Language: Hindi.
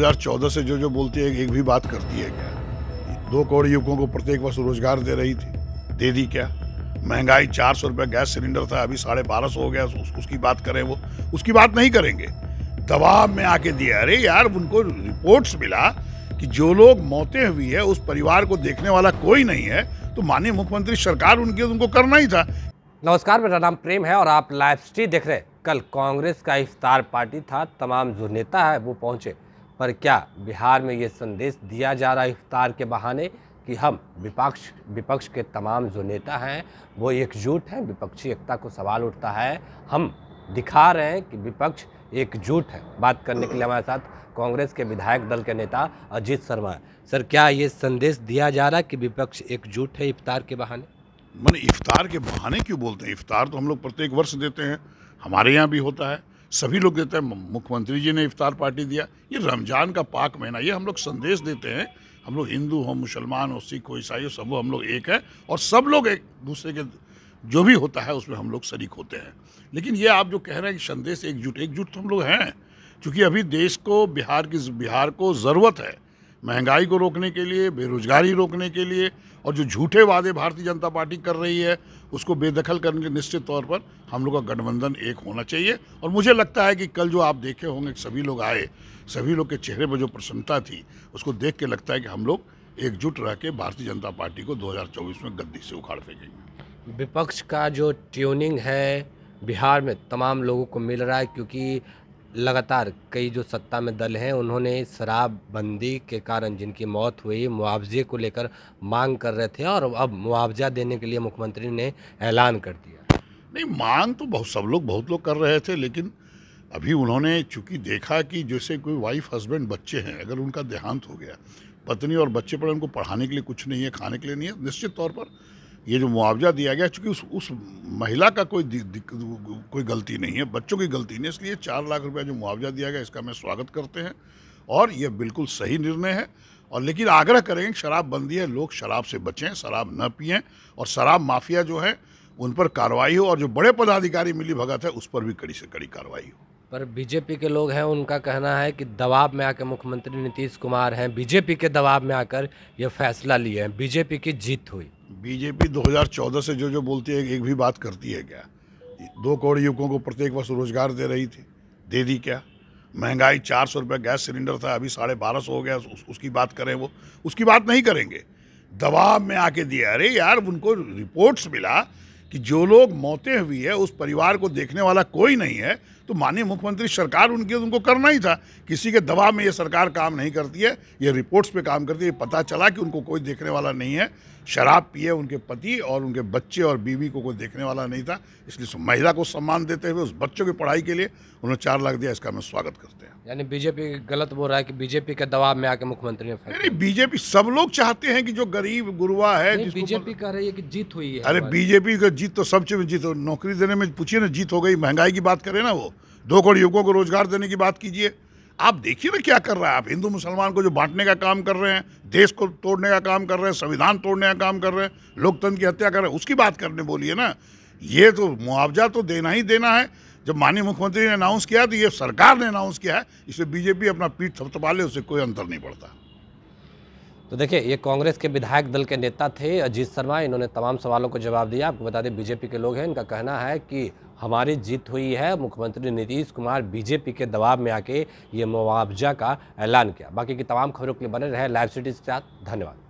2014 से जो जो बोलती है एक भी बात करती है क्या दो करोड़ युवकों को प्रत्येक वर्ष रोजगार दे रही थी दे दी क्या महंगाई चार सौ रुपये गैस सिलेंडर था अभी साढ़े बारह सौ हो गया उस, उसकी बात करें वो उसकी बात नहीं करेंगे दबाव में आके दिया अरे यार उनको रिपोर्ट्स मिला कि जो लोग मौतें हुई है उस परिवार को देखने वाला कोई नहीं है तो माननीय मुख्यमंत्री सरकार उनके उनको करना ही था नमस्कार मेरा नाम प्रेम है और आप लाइव स्ट्री देख रहे हैं कल कांग्रेस का इफ्तार पार्टी था तमाम जो नेता है वो पहुंचे पर क्या बिहार में ये संदेश दिया जा रहा है इफ्तार के बहाने कि हम विपक्ष विपक्ष के तमाम जो नेता हैं वो एकजुट हैं विपक्षी एकता को सवाल उठता है हम दिखा रहे हैं कि विपक्ष एकजुट है बात करने के लिए हमारे साथ कांग्रेस के विधायक दल के नेता अजीत शर्मा सर क्या ये संदेश दिया जा रहा है कि विपक्ष एकजुट है इफ्तार के बहाने मैंने इफ्तार के बहाने क्यों बोलते हैं इफ्तार तो हम लोग प्रत्येक वर्ष देते हैं हमारे यहाँ भी होता है सभी लोग देते हैं मुख्यमंत्री जी ने इफ्तार पार्टी दिया ये रमज़ान का पाक महीना ये हम लोग संदेश देते हैं हम लोग हिंदू हो मुसलमान हो सिख हो ईसाई हो सब हम लोग एक हैं और सब लोग एक दूसरे के जो भी होता है उसमें हम लोग शरीक होते हैं लेकिन ये आप जो कह रहे हैं कि संदेश एकजुट एकजुट तो हम लोग हैं क्योंकि अभी देश को बिहार की बिहार को ज़रूरत है महंगाई को रोकने के लिए बेरोजगारी रोकने के लिए और जो झूठे वादे भारतीय जनता पार्टी कर रही है उसको बेदखल करने के निश्चित तौर पर हम लोग का गठबंधन एक होना चाहिए और मुझे लगता है कि कल जो आप देखे होंगे सभी लोग आए सभी लोग के चेहरे पर जो प्रसन्नता थी उसको देख के लगता है कि हम लोग एकजुट रह के भारतीय जनता पार्टी को 2024 में गद्दी से उखाड़ फेंकेंगे विपक्ष का जो ट्यूनिंग है बिहार में तमाम लोगों को मिल रहा है क्योंकि लगातार कई जो सत्ता में दल हैं उन्होंने शराबबंदी के कारण जिनकी मौत हुई मुआवजे को लेकर मांग कर रहे थे और अब मुआवजा देने के लिए मुख्यमंत्री ने ऐलान कर दिया नहीं मांग तो बहुत सब लोग बहुत लोग कर रहे थे लेकिन अभी उन्होंने चूंकि देखा कि जैसे कोई वाइफ हस्बैंड बच्चे हैं अगर उनका देहांत हो गया पत्नी और बच्चे पर उनको पढ़ाने के लिए कुछ नहीं है खाने के लिए नहीं है निश्चित तौर पर ये जो मुआवजा दिया गया चूंकि उस उस महिला का कोई कोई गलती नहीं है बच्चों की गलती नहीं इसलिए चार लाख रुपया जो मुआवजा दिया गया इसका मैं स्वागत करते हैं और ये बिल्कुल सही निर्णय है और लेकिन आग्रह करेंगे शराबबंदी है लोग शराब से बचें शराब न पिए और शराब माफिया जो है उन पर कार्रवाई हो और जो बड़े पदाधिकारी मिली भगत है उस पर भी कड़ी से कड़ी कार्रवाई हो पर बीजेपी के लोग हैं उनका कहना है कि दबाव में आकर मुख्यमंत्री नीतीश कुमार हैं बीजेपी के दबाव में आकर ये फैसला लिए हैं बीजेपी की जीत हुई बीजेपी 2014 से जो जो बोलती है एक भी बात करती है क्या दो करोड़ युवकों को प्रत्येक वर्ष रोजगार दे रही थी दे दी क्या महंगाई चार सौ रुपये गैस सिलेंडर था अभी साढ़े बारह सौ हो गया उस, उसकी बात करें वो उसकी बात नहीं करेंगे दबाव में आके दिया अरे यार उनको रिपोर्ट्स मिला कि जो लोग मौतें हुई है उस परिवार को देखने वाला कोई नहीं है तो माननीय मुख्यमंत्री सरकार उनके तो उनको करना ही था किसी के दबाव में ये सरकार काम नहीं करती है ये रिपोर्ट्स पे काम करती है पता चला कि उनको कोई देखने वाला नहीं है शराब पिए उनके पति और उनके बच्चे और बीवी को कोई देखने वाला नहीं था इसलिए महिला को सम्मान देते हुए उस बच्चों की पढ़ाई के लिए उन्होंने चार लाख दिया इसका हमें स्वागत करते हैं यानी बीजेपी गलत बोल रहा है कि बीजेपी के दबाव में आके मुख्यमंत्री ने अरे बीजेपी सब लोग चाहते हैं कि जो गरीब गुरुआ है बीजेपी कह रही है कि जीत हुई है अरे बीजेपी का जीत तो सब चीज में जीत हो नौकरी देने में पूछिए ना जीत हो गई महंगाई की बात करें ना वो दो करोड़ युवकों को रोजगार देने की बात कीजिए आप देखिए ना क्या कर रहा है आप हिंदू मुसलमान को जो बांटने का काम कर रहे हैं देश को तोड़ने का काम कर रहे हैं संविधान तोड़ने का काम कर रहे हैं लोकतंत्र की हत्या कर रहे हैं उसकी बात करने बोलिए ना ये तो मुआवजा तो देना ही देना है जब माननीय मुख्यमंत्री ने अनाउंस किया तो ये सरकार ने अनाउंस किया है इसे बीजेपी अपना पीठ थपथपा ले उससे कोई अंतर नहीं पड़ता तो देखिए ये कांग्रेस के विधायक दल के नेता थे अजीत शर्मा इन्होंने तमाम सवालों को जवाब दिया आपको बता दें बीजेपी के लोग हैं इनका कहना है कि हमारी जीत हुई है मुख्यमंत्री नीतीश कुमार बीजेपी के दबाव में आके ये मुआवजा का ऐलान किया बाकी की तमाम खबरों के लिए बने रहे लाइव सिटीज़ के साथ धन्यवाद